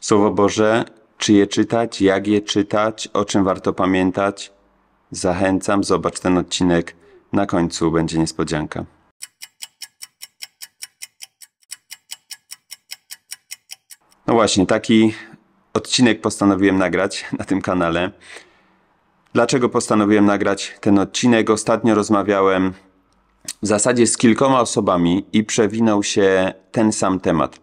Słowo Boże, czy je czytać, jak je czytać, o czym warto pamiętać? Zachęcam, zobacz ten odcinek. Na końcu będzie niespodzianka. No właśnie, taki odcinek postanowiłem nagrać na tym kanale. Dlaczego postanowiłem nagrać ten odcinek? Ostatnio rozmawiałem w zasadzie z kilkoma osobami i przewinął się ten sam temat.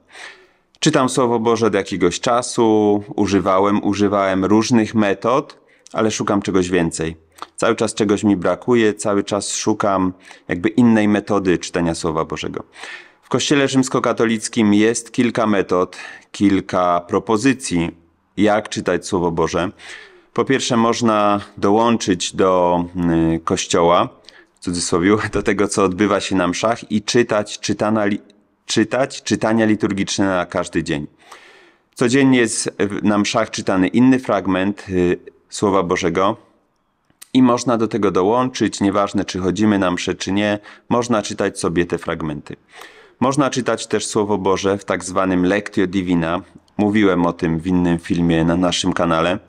Czytam Słowo Boże od jakiegoś czasu, używałem, używałem różnych metod, ale szukam czegoś więcej. Cały czas czegoś mi brakuje, cały czas szukam jakby innej metody czytania Słowa Bożego. W Kościele Rzymskokatolickim jest kilka metod, kilka propozycji, jak czytać Słowo Boże. Po pierwsze, można dołączyć do mm, Kościoła, w cudzysłowie, do tego, co odbywa się na mszach i czytać czytana, czytać czytania liturgiczne na każdy dzień. Codziennie jest na mszach czytany inny fragment y, Słowa Bożego i można do tego dołączyć, nieważne czy chodzimy na msze czy nie, można czytać sobie te fragmenty. Można czytać też Słowo Boże w tak zwanym Lectio Divina. Mówiłem o tym w innym filmie na naszym kanale.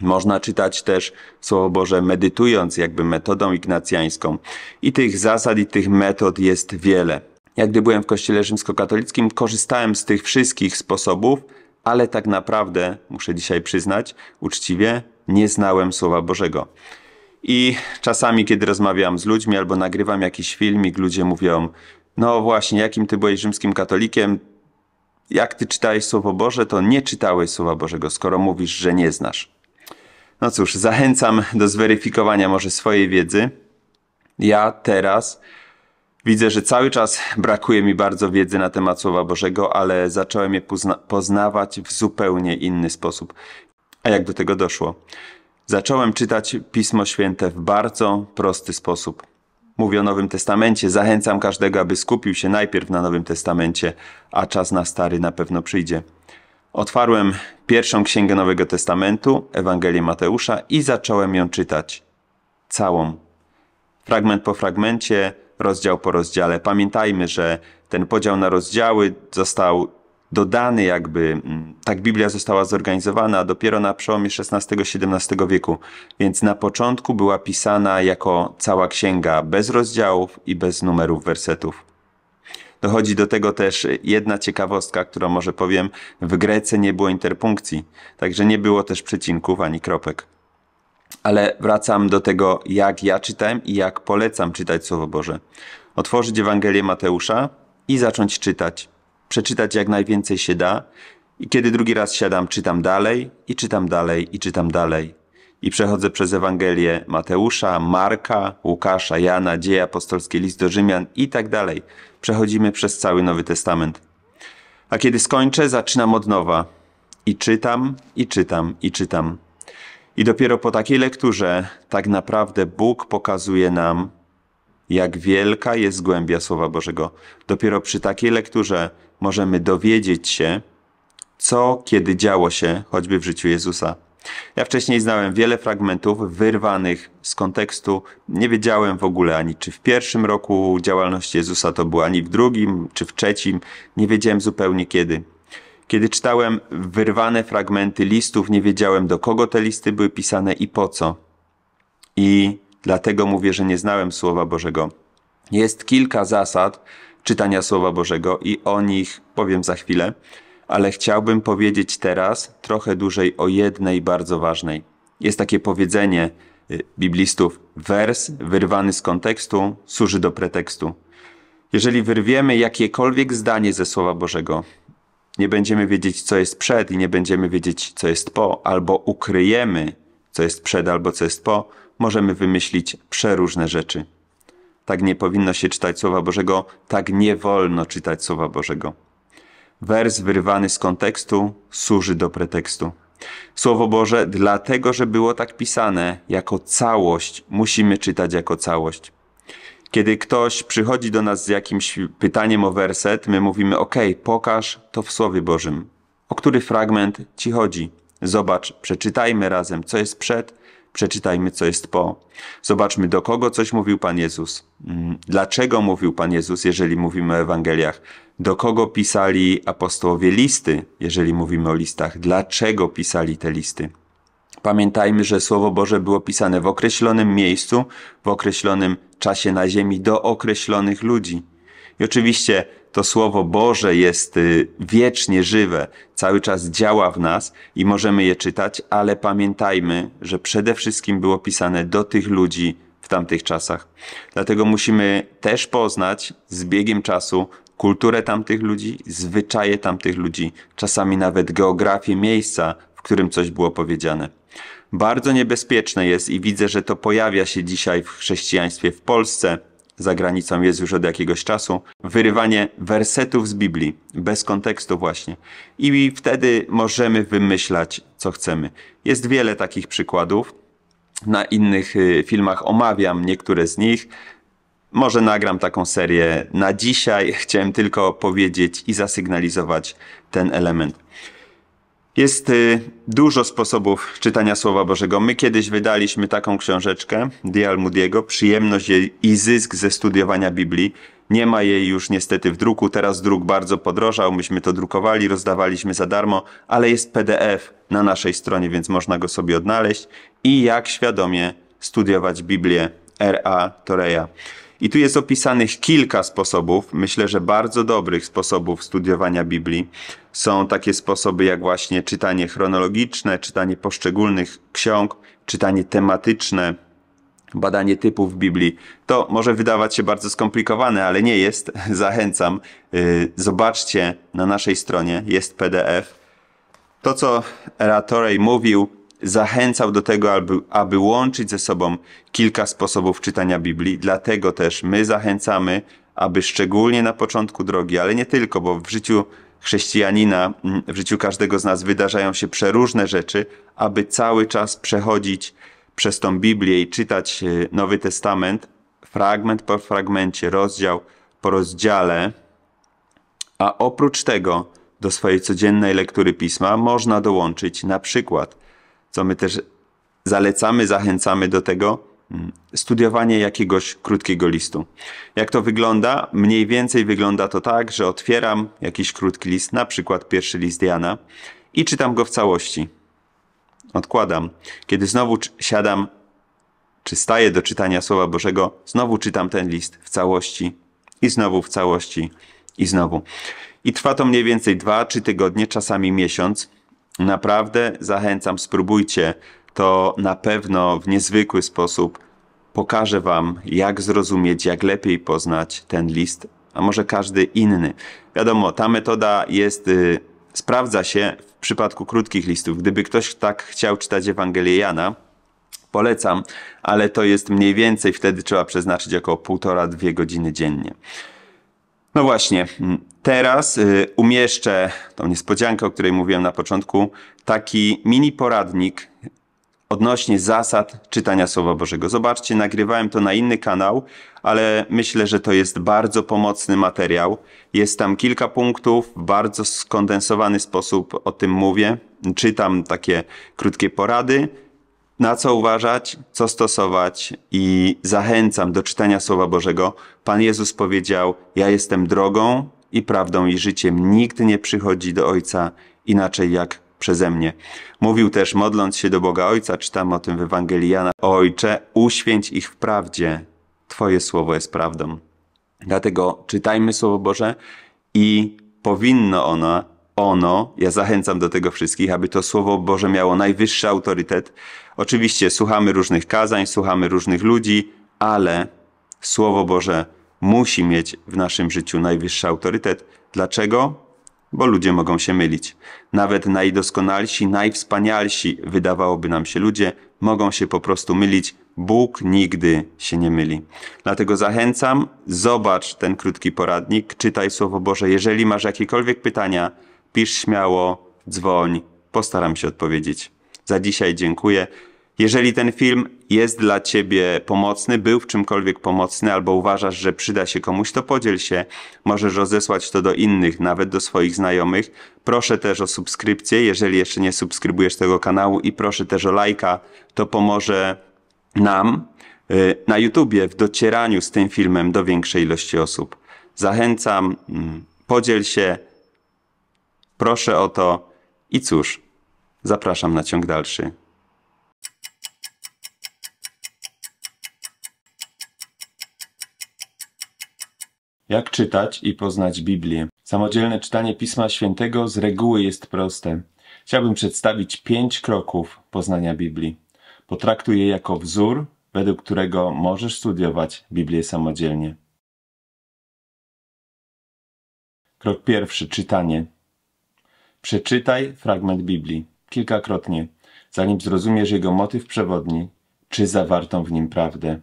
Można czytać też Słowo Boże medytując, jakby metodą ignacjańską. I tych zasad i tych metod jest wiele. Jak gdy byłem w kościele rzymskokatolickim, korzystałem z tych wszystkich sposobów, ale tak naprawdę, muszę dzisiaj przyznać uczciwie, nie znałem Słowa Bożego. I czasami, kiedy rozmawiam z ludźmi albo nagrywam jakiś filmik, ludzie mówią: No właśnie, jakim ty byłeś rzymskim katolikiem? Jak ty czytałeś Słowo Boże, to nie czytałeś Słowa Bożego, skoro mówisz, że nie znasz. No cóż, zachęcam do zweryfikowania może swojej wiedzy. Ja teraz Widzę, że cały czas brakuje mi bardzo wiedzy na temat Słowa Bożego, ale zacząłem je pozna poznawać w zupełnie inny sposób. A jak do tego doszło? Zacząłem czytać Pismo Święte w bardzo prosty sposób. Mówię o Nowym Testamencie, zachęcam każdego, aby skupił się najpierw na Nowym Testamencie, a czas na Stary na pewno przyjdzie. Otwarłem pierwszą księgę Nowego Testamentu, Ewangelię Mateusza, i zacząłem ją czytać. Całą. Fragment po fragmencie, rozdział po rozdziale. Pamiętajmy, że ten podział na rozdziały został dodany jakby, mm, tak Biblia została zorganizowana dopiero na przełomie XVI-XVII wieku, więc na początku była pisana jako cała księga, bez rozdziałów i bez numerów wersetów. Dochodzi do tego też jedna ciekawostka, którą może powiem, w Grece nie było interpunkcji, także nie było też przecinków ani kropek. Ale wracam do tego, jak ja czytałem i jak polecam czytać Słowo Boże. Otworzyć Ewangelię Mateusza i zacząć czytać. Przeczytać jak najwięcej się da. I kiedy drugi raz siadam, czytam dalej, i czytam dalej, i czytam dalej. I przechodzę przez Ewangelię Mateusza, Marka, Łukasza, Jana, Dzieje Apostolskie, List do Rzymian i tak dalej. Przechodzimy przez cały Nowy Testament. A kiedy skończę, zaczynam od nowa. I czytam, i czytam, i czytam. I dopiero po takiej lekturze tak naprawdę Bóg pokazuje nam, jak wielka jest głębia Słowa Bożego. Dopiero przy takiej lekturze możemy dowiedzieć się, co kiedy działo się choćby w życiu Jezusa. Ja wcześniej znałem wiele fragmentów wyrwanych z kontekstu. Nie wiedziałem w ogóle ani czy w pierwszym roku działalności Jezusa to było, ani w drugim, czy w trzecim. Nie wiedziałem zupełnie kiedy. Kiedy czytałem wyrwane fragmenty listów, nie wiedziałem do kogo te listy były pisane i po co. I dlatego mówię, że nie znałem Słowa Bożego. Jest kilka zasad czytania Słowa Bożego i o nich powiem za chwilę, ale chciałbym powiedzieć teraz trochę dłużej o jednej bardzo ważnej. Jest takie powiedzenie y, biblistów: wers wyrwany z kontekstu służy do pretekstu. Jeżeli wyrwiemy jakiekolwiek zdanie ze Słowa Bożego, nie będziemy wiedzieć, co jest przed i nie będziemy wiedzieć, co jest po, albo ukryjemy, co jest przed albo co jest po, możemy wymyślić przeróżne rzeczy. Tak nie powinno się czytać Słowa Bożego, tak nie wolno czytać Słowa Bożego. Wers wyrwany z kontekstu służy do pretekstu. Słowo Boże, dlatego że było tak pisane, jako całość, musimy czytać jako całość. Kiedy ktoś przychodzi do nas z jakimś pytaniem o werset, my mówimy: OK, pokaż to w Słowie Bożym. O który fragment ci chodzi? Zobacz, przeczytajmy razem, co jest przed, przeczytajmy, co jest po. Zobaczmy, do kogo coś mówił Pan Jezus. Mm, dlaczego mówił Pan Jezus, jeżeli mówimy o Ewangeliach? Do kogo pisali apostołowie listy, jeżeli mówimy o listach? Dlaczego pisali te listy? Pamiętajmy, że Słowo Boże było pisane w określonym miejscu, w określonym czasie na ziemi do określonych ludzi. I oczywiście to Słowo Boże jest y, wiecznie żywe, cały czas działa w nas i możemy je czytać, ale pamiętajmy, że przede wszystkim było pisane do tych ludzi w tamtych czasach. Dlatego musimy też poznać z biegiem czasu kulturę tamtych ludzi, zwyczaje tamtych ludzi, czasami nawet geografię miejsca, w którym coś było powiedziane bardzo niebezpieczne jest i widzę, że to pojawia się dzisiaj w chrześcijaństwie w Polsce, za granicą jest już od jakiegoś czasu, wyrywanie wersetów z Biblii, bez kontekstu właśnie. I wtedy możemy wymyślać, co chcemy. Jest wiele takich przykładów. Na innych y, filmach omawiam niektóre z nich. Może nagram taką serię na dzisiaj. Chciałem tylko powiedzieć i zasygnalizować ten element. Jest y, dużo sposobów czytania Słowa Bożego. My kiedyś wydaliśmy taką książeczkę Dial Przyjemność i zysk ze studiowania Biblii. Nie ma jej już niestety w druku, teraz druk bardzo podrożał, myśmy to drukowali, rozdawaliśmy za darmo, ale jest PDF na naszej stronie, więc można go sobie odnaleźć. I jak świadomie studiować Biblię R.A. Toreja. I tu jest opisanych kilka sposobów, myślę, że bardzo dobrych sposobów studiowania Biblii. Są takie sposoby jak właśnie czytanie chronologiczne, czytanie poszczególnych ksiąg, czytanie tematyczne, badanie typów Biblii. To może wydawać się bardzo skomplikowane, ale nie jest. Zachęcam. Y, zobaczcie na naszej stronie, jest PDF. To, co Eratorej mówił, zachęcał do tego, aby, aby łączyć ze sobą kilka sposobów czytania Biblii. Dlatego też my zachęcamy, aby szczególnie na początku drogi, ale nie tylko, bo w życiu chrześcijanina, mm, w życiu każdego z nas wydarzają się przeróżne rzeczy, aby cały czas przechodzić przez tą Biblię i czytać e, Nowy Testament, fragment po fragmencie, rozdział po rozdziale. A oprócz tego do swojej codziennej lektury pisma można dołączyć na przykład co my też zalecamy, zachęcamy do tego, mm, studiowanie jakiegoś krótkiego listu. Jak to wygląda? Mniej więcej wygląda to tak, że otwieram jakiś krótki list, na przykład pierwszy list Jana i czytam go w całości. Odkładam. Kiedy znowu siadam, czy staję do czytania Słowa Bożego, znowu czytam ten list w całości i znowu w całości i znowu. I trwa to mniej więcej dwa, trzy tygodnie, czasami miesiąc. Naprawdę zachęcam, spróbujcie. To na pewno w niezwykły sposób pokaże Wam, jak zrozumieć, jak lepiej poznać ten list, a może każdy inny. Wiadomo, ta metoda jest, y, sprawdza się w przypadku krótkich listów. Gdyby ktoś tak chciał czytać Ewangelię Jana, polecam, ale to jest mniej więcej wtedy trzeba przeznaczyć około 1,5-2 godziny dziennie. No właśnie, mm, teraz y, umieszczę tą niespodziankę, o której mówiłem na początku, taki mini poradnik odnośnie zasad czytania Słowa Bożego. Zobaczcie, nagrywałem to na inny kanał, ale myślę, że to jest bardzo pomocny materiał. Jest tam kilka punktów, w bardzo skondensowany sposób o tym mówię. Czytam takie krótkie porady na co uważać, co stosować i zachęcam do czytania Słowa Bożego. Pan Jezus powiedział: Ja jestem drogą i prawdą i życiem. Nikt nie przychodzi do Ojca inaczej jak przeze mnie. Mówił też, modląc się do Boga Ojca, czytam o tym w Ewangelii Jana: Ojcze, uświęć ich w prawdzie. Twoje słowo jest prawdą. Dlatego czytajmy Słowo Boże i powinno ono ono, ja zachęcam do tego wszystkich, aby to Słowo Boże miało najwyższy autorytet. Oczywiście słuchamy różnych kazań, słuchamy różnych ludzi, ale Słowo Boże musi mieć w naszym życiu najwyższy autorytet. Dlaczego? Bo ludzie mogą się mylić. Nawet najdoskonalsi, najwspanialsi, wydawałoby nam się ludzie, mogą się po prostu mylić. Bóg nigdy się nie myli. Dlatego zachęcam, zobacz ten krótki poradnik, czytaj Słowo Boże. Jeżeli masz jakiekolwiek pytania, Pisz śmiało, dzwoń, postaram się odpowiedzieć. Za dzisiaj dziękuję. Jeżeli ten film jest dla Ciebie pomocny, był w czymkolwiek pomocny, albo uważasz, że przyda się komuś, to podziel się. Możesz rozesłać to do innych, nawet do swoich znajomych. Proszę też o subskrypcję, jeżeli jeszcze nie subskrybujesz tego kanału, i proszę też o lajka. To pomoże nam y, na YouTubie w docieraniu z tym filmem do większej ilości osób. Zachęcam, mm, podziel się. Proszę o to i cóż, zapraszam na ciąg dalszy. Jak czytać i poznać Biblię? Samodzielne czytanie Pisma Świętego z reguły jest proste. Chciałbym przedstawić pięć kroków poznania Biblii. Potraktuj je jako wzór, według którego możesz studiować Biblię samodzielnie. Krok pierwszy czytanie. Przeczytaj fragment Biblii kilkakrotnie, zanim zrozumiesz jego motyw przewodni, czy zawartą w nim prawdę.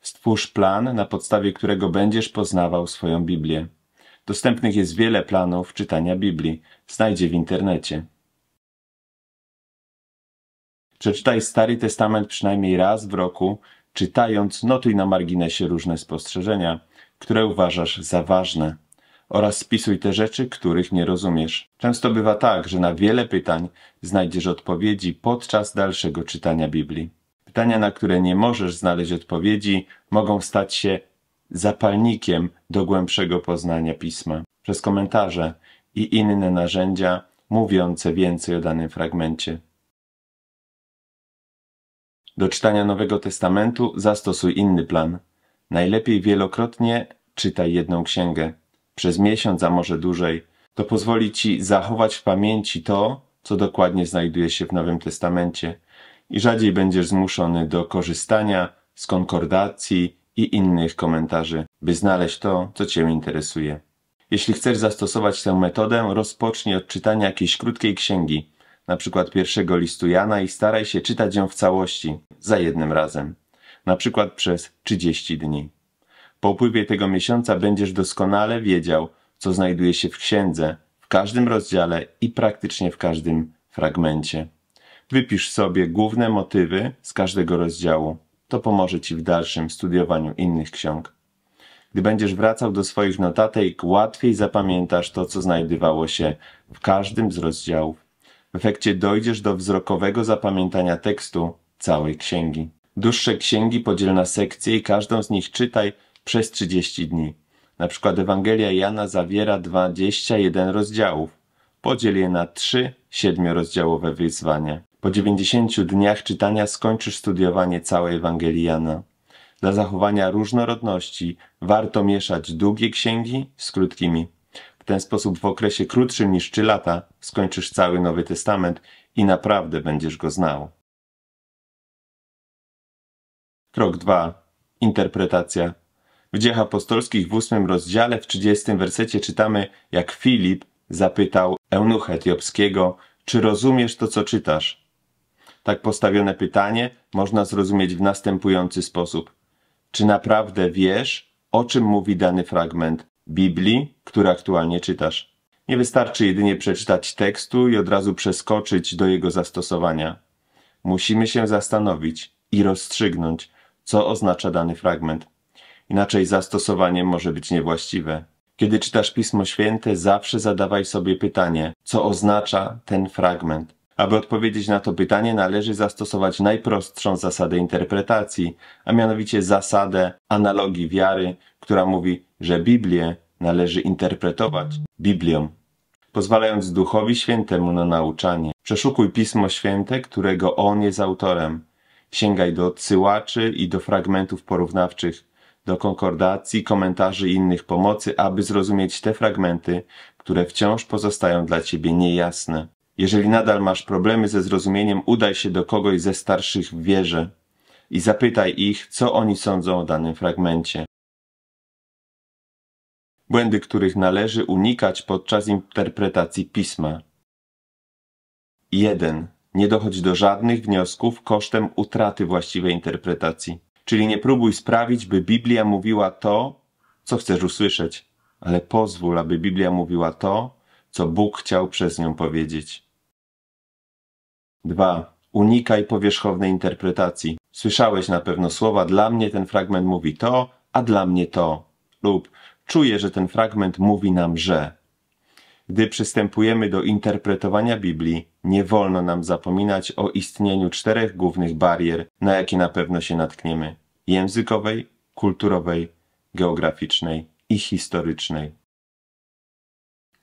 Stwórz plan, na podstawie którego będziesz poznawał swoją Biblię. Dostępnych jest wiele planów czytania Biblii. Znajdzie w internecie. Przeczytaj Stary Testament przynajmniej raz w roku, czytając notuj na marginesie różne spostrzeżenia, które uważasz za ważne oraz spisuj te rzeczy, których nie rozumiesz. Często bywa tak, że na wiele pytań znajdziesz odpowiedzi podczas dalszego czytania Biblii. Pytania, na które nie możesz znaleźć odpowiedzi, mogą stać się zapalnikiem do głębszego poznania pisma. Przez komentarze i inne narzędzia mówiące więcej o danym fragmencie. Do czytania Nowego Testamentu zastosuj inny plan. Najlepiej wielokrotnie czytaj jedną księgę przez miesiąc, a może dłużej, to pozwoli ci zachować w pamięci to, co dokładnie znajduje się w Nowym Testamencie i rzadziej będziesz zmuszony do korzystania z konkordacji i innych komentarzy, by znaleźć to, co Cię interesuje. Jeśli chcesz zastosować tę metodę, rozpocznij od czytania jakiejś krótkiej księgi, na przykład pierwszego listu Jana i staraj się czytać ją w całości, za jednym razem, na przykład przez 30 dni. Po upływie tego miesiąca będziesz doskonale wiedział, co znajduje się w księdze, w każdym rozdziale i praktycznie w każdym fragmencie. Wypisz sobie główne motywy z każdego rozdziału. To pomoże Ci w dalszym studiowaniu innych ksiąg. Gdy będziesz wracał do swoich notatek, łatwiej zapamiętasz to, co znajdowało się w każdym z rozdziałów. W efekcie dojdziesz do wzrokowego zapamiętania tekstu całej księgi. Dłuższe księgi podziel na sekcje i każdą z nich czytaj przez 30 dni. Na przykład Ewangelia Jana zawiera 21 rozdziałów. Podziel je na trzy siedmiorozdziałowe wyzwania. Po 90 dniach czytania skończysz studiowanie całej Ewangelii Jana. Dla zachowania różnorodności warto mieszać długie księgi z krótkimi. W ten sposób w okresie krótszym niż 3 lata skończysz cały Nowy Testament i naprawdę będziesz go znał. Krok 2. Interpretacja w dziejach apostolskich w 8 rozdziale w 30 wersecie czytamy, jak Filip zapytał eunucha etiopskiego, czy rozumiesz to, co czytasz? Tak postawione pytanie można zrozumieć w następujący sposób. Czy naprawdę wiesz, o czym mówi dany fragment Biblii, który aktualnie czytasz? Nie wystarczy jedynie przeczytać tekstu i od razu przeskoczyć do jego zastosowania. Musimy się zastanowić i rozstrzygnąć, co oznacza dany fragment inaczej zastosowanie może być niewłaściwe. Kiedy czytasz Pismo Święte, zawsze zadawaj sobie pytanie, co oznacza ten fragment. Aby odpowiedzieć na to pytanie, należy zastosować najprostszą zasadę interpretacji, a mianowicie zasadę analogii wiary, która mówi, że Biblię należy interpretować Biblią, pozwalając Duchowi Świętemu na nauczanie. Przeszukuj Pismo Święte, którego On jest autorem. Sięgaj do odsyłaczy i do fragmentów porównawczych do konkordacji, komentarzy i innych pomocy, aby zrozumieć te fragmenty, które wciąż pozostają dla Ciebie niejasne. Jeżeli nadal masz problemy ze zrozumieniem, udaj się do kogoś ze starszych w wierze i zapytaj ich, co oni sądzą o danym fragmencie. Błędy, których należy unikać podczas interpretacji pisma. 1. Nie dochodź do żadnych wniosków kosztem utraty właściwej interpretacji. Czyli nie próbuj sprawić, by Biblia mówiła to, co chcesz usłyszeć, ale pozwól, aby Biblia mówiła to, co Bóg chciał przez nią powiedzieć. 2. Unikaj powierzchownej interpretacji. Słyszałeś na pewno słowa dla mnie ten fragment mówi to, a dla mnie to lub czuję, że ten fragment mówi nam, że gdy przystępujemy do interpretowania Biblii, nie wolno nam zapominać o istnieniu czterech głównych barier, na jakie na pewno się natkniemy: językowej, kulturowej, geograficznej i historycznej.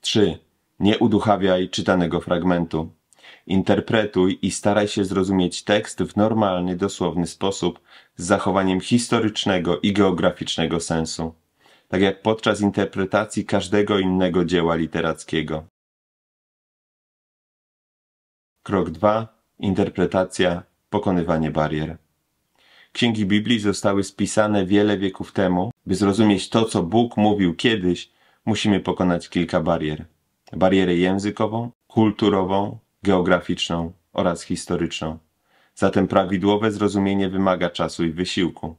3. Nie uduchawiaj czytanego fragmentu. Interpretuj i staraj się zrozumieć tekst w normalny, dosłowny sposób, z zachowaniem historycznego i geograficznego sensu tak jak podczas interpretacji każdego innego dzieła literackiego. Krok 2. Interpretacja, pokonywanie barier. Księgi Biblii zostały spisane wiele wieków temu. By zrozumieć to, co Bóg mówił kiedyś, musimy pokonać kilka barier. Barierę językową, kulturową, geograficzną oraz historyczną. Zatem prawidłowe zrozumienie wymaga czasu i wysiłku.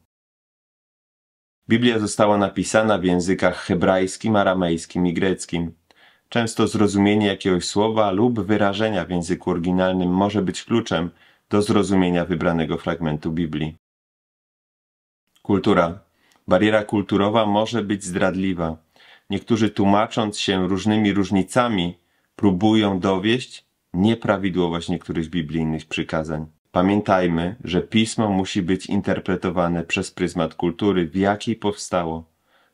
Biblia została napisana w językach hebrajskim, aramejskim i greckim. Często zrozumienie jakiegoś słowa lub wyrażenia w języku oryginalnym może być kluczem do zrozumienia wybranego fragmentu Biblii. Kultura. Bariera kulturowa może być zdradliwa. Niektórzy tłumacząc się różnymi różnicami próbują dowieść nieprawidłowość niektórych biblijnych przykazań. Pamiętajmy, że pismo musi być interpretowane przez pryzmat kultury, w jakiej powstało.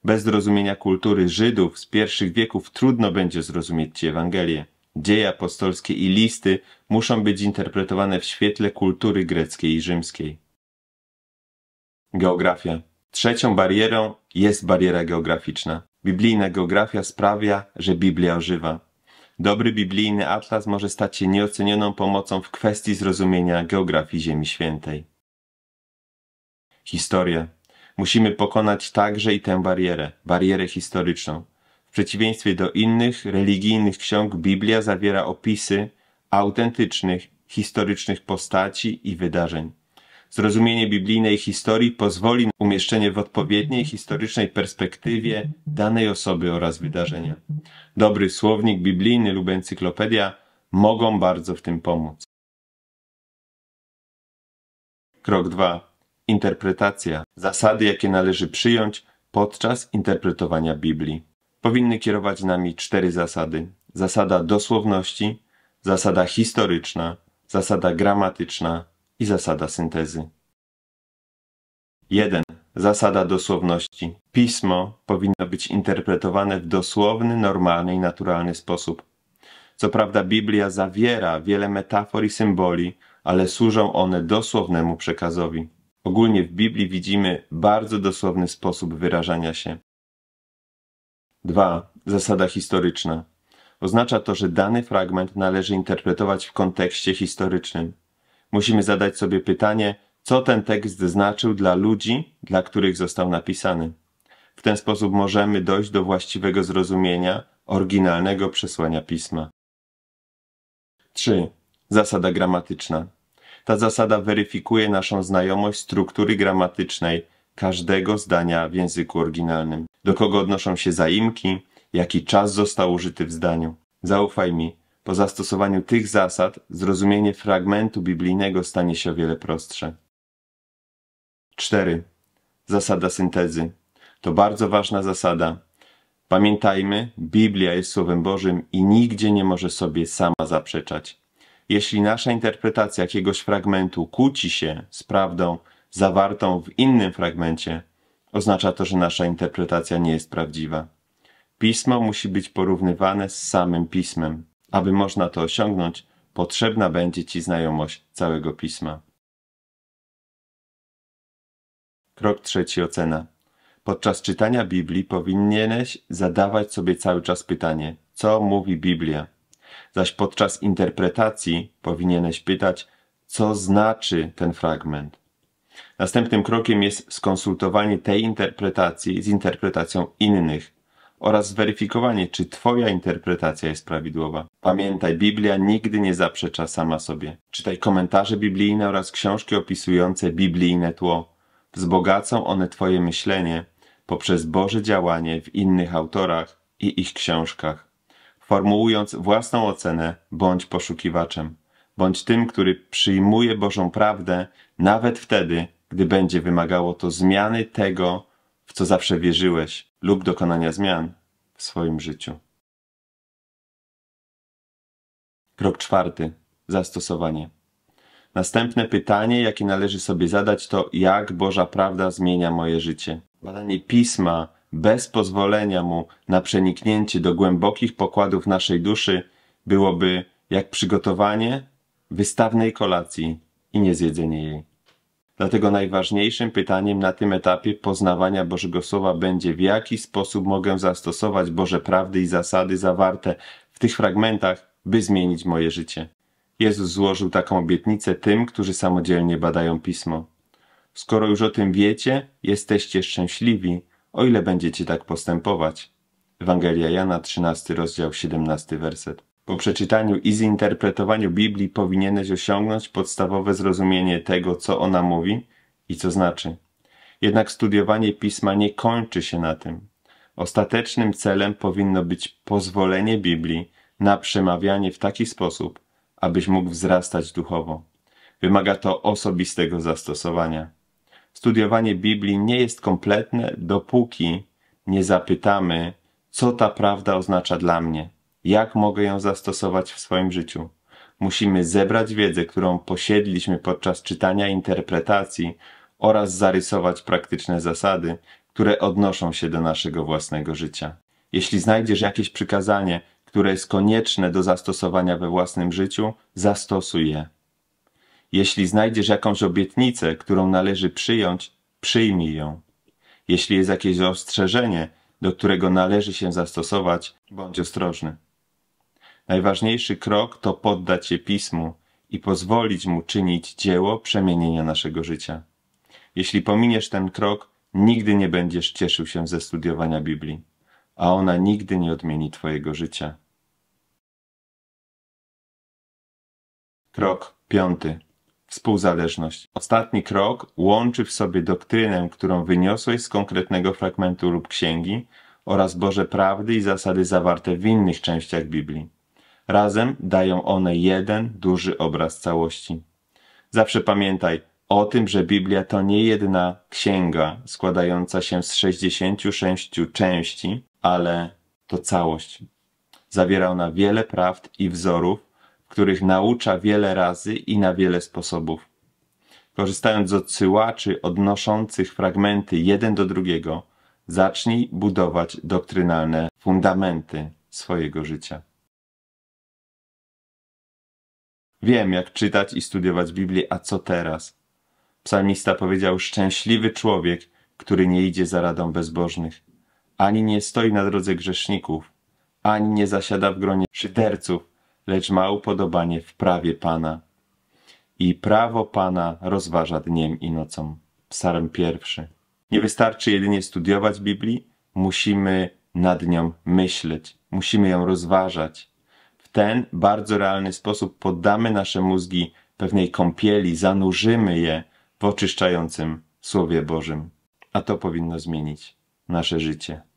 Bez zrozumienia kultury Żydów z pierwszych wieków trudno będzie zrozumieć Ci Ewangelię. Dzieje apostolskie i listy muszą być interpretowane w świetle kultury greckiej i rzymskiej. Geografia. Trzecią barierą jest bariera geograficzna. Biblijna geografia sprawia, że Biblia ożywa. Dobry biblijny atlas może stać się nieocenioną pomocą w kwestii zrozumienia geografii Ziemi Świętej. Historia. Musimy pokonać także i tę barierę, barierę historyczną. W przeciwieństwie do innych religijnych ksiąg Biblia zawiera opisy autentycznych, historycznych postaci i wydarzeń. Zrozumienie biblijnej historii pozwoli na umieszczenie w odpowiedniej historycznej perspektywie danej osoby oraz wydarzenia. Dobry słownik biblijny lub encyklopedia mogą bardzo w tym pomóc. Krok 2. Interpretacja. Zasady, jakie należy przyjąć podczas interpretowania Biblii. Powinny kierować nami cztery zasady. Zasada dosłowności, zasada historyczna, zasada gramatyczna i zasada syntezy. 1. Zasada dosłowności. Pismo powinno być interpretowane w dosłowny, normalny i naturalny sposób. Co prawda Biblia zawiera wiele metafor i symboli, ale służą one dosłownemu przekazowi. Ogólnie w Biblii widzimy bardzo dosłowny sposób wyrażania się. 2. Zasada historyczna. Oznacza to, że dany fragment należy interpretować w kontekście historycznym musimy zadać sobie pytanie, co ten tekst znaczył dla ludzi, dla których został napisany. W ten sposób możemy dojść do właściwego zrozumienia oryginalnego przesłania pisma. 3. Zasada gramatyczna. Ta zasada weryfikuje naszą znajomość struktury gramatycznej każdego zdania w języku oryginalnym. Do kogo odnoszą się zaimki, jaki czas został użyty w zdaniu. Zaufaj mi, po zastosowaniu tych zasad zrozumienie fragmentu biblijnego stanie się o wiele prostsze. 4. Zasada syntezy. To bardzo ważna zasada. Pamiętajmy, Biblia jest Słowem Bożym i nigdzie nie może sobie sama zaprzeczać. Jeśli nasza interpretacja jakiegoś fragmentu kłóci się z prawdą zawartą w innym fragmencie, oznacza to, że nasza interpretacja nie jest prawdziwa. Pismo musi być porównywane z samym pismem. Aby można to osiągnąć, potrzebna będzie Ci znajomość całego pisma. Krok trzeci ocena. Podczas czytania Biblii powinieneś zadawać sobie cały czas pytanie, co mówi Biblia? Zaś podczas interpretacji powinieneś pytać, co znaczy ten fragment. Następnym krokiem jest skonsultowanie tej interpretacji z interpretacją innych, oraz zweryfikowanie, czy Twoja interpretacja jest prawidłowa. Pamiętaj, Biblia nigdy nie zaprzecza sama sobie. Czytaj komentarze biblijne oraz książki opisujące biblijne tło. Wzbogacą one Twoje myślenie poprzez Boże działanie w innych autorach i ich książkach. Formułując własną ocenę, bądź poszukiwaczem, bądź tym, który przyjmuje Bożą prawdę, nawet wtedy, gdy będzie wymagało to zmiany tego, w co zawsze wierzyłeś, lub dokonania zmian w swoim życiu. Krok czwarty. Zastosowanie. Następne pytanie, jakie należy sobie zadać, to jak Boża prawda zmienia moje życie? Badanie pisma bez pozwolenia mu na przeniknięcie do głębokich pokładów naszej duszy byłoby jak przygotowanie wystawnej kolacji i niezjedzenie jej. Dlatego najważniejszym pytaniem na tym etapie poznawania Bożego Słowa będzie, w jaki sposób mogę zastosować Boże prawdy i zasady zawarte w tych fragmentach, by zmienić moje życie. Jezus złożył taką obietnicę tym, którzy samodzielnie badają pismo. Skoro już o tym wiecie, jesteście szczęśliwi, o ile będziecie tak postępować. Ewangelia Jana, 13 rozdział, 17 werset. Po przeczytaniu i zinterpretowaniu Biblii powinieneś osiągnąć podstawowe zrozumienie tego, co ona mówi i co znaczy. Jednak studiowanie pisma nie kończy się na tym. Ostatecznym celem powinno być pozwolenie Biblii na przemawianie w taki sposób, abyś mógł wzrastać duchowo. Wymaga to osobistego zastosowania. Studiowanie Biblii nie jest kompletne, dopóki nie zapytamy, co ta prawda oznacza dla mnie jak mogę ją zastosować w swoim życiu. Musimy zebrać wiedzę, którą posiedliśmy podczas czytania interpretacji oraz zarysować praktyczne zasady, które odnoszą się do naszego własnego życia. Jeśli znajdziesz jakieś przykazanie, które jest konieczne do zastosowania we własnym życiu, zastosuj je. Jeśli znajdziesz jakąś obietnicę, którą należy przyjąć, przyjmij ją. Jeśli jest jakieś ostrzeżenie, do którego należy się zastosować, bądź ostrożny. Najważniejszy krok to poddać się Pismu i pozwolić Mu czynić dzieło przemienienia naszego życia. Jeśli pominiesz ten krok, nigdy nie będziesz cieszył się ze studiowania Biblii, a ona nigdy nie odmieni Twojego życia. Krok piąty. Współzależność. Ostatni krok łączy w sobie doktrynę, którą wyniosłeś z konkretnego fragmentu lub księgi oraz Boże prawdy i zasady zawarte w innych częściach Biblii. Razem dają one jeden duży obraz całości. Zawsze pamiętaj o tym, że Biblia to nie jedna księga składająca się z 66 części, ale to całość. Zawiera ona wiele prawd i wzorów, których naucza wiele razy i na wiele sposobów. Korzystając z odsyłaczy odnoszących fragmenty jeden do drugiego, zacznij budować doktrynalne fundamenty swojego życia. Wiem, jak czytać i studiować Biblię, a co teraz? Psalmista powiedział, szczęśliwy człowiek, który nie idzie za radą bezbożnych, ani nie stoi na drodze grzeszników, ani nie zasiada w gronie szyderców, lecz ma upodobanie w prawie Pana. I prawo Pana rozważa dniem i nocą. Psalm pierwszy. Nie wystarczy jedynie studiować Biblii, musimy nad nią myśleć, musimy ją rozważać, w ten bardzo realny sposób poddamy nasze mózgi pewnej kąpieli, zanurzymy je w oczyszczającym Słowie Bożym. A to powinno zmienić nasze życie.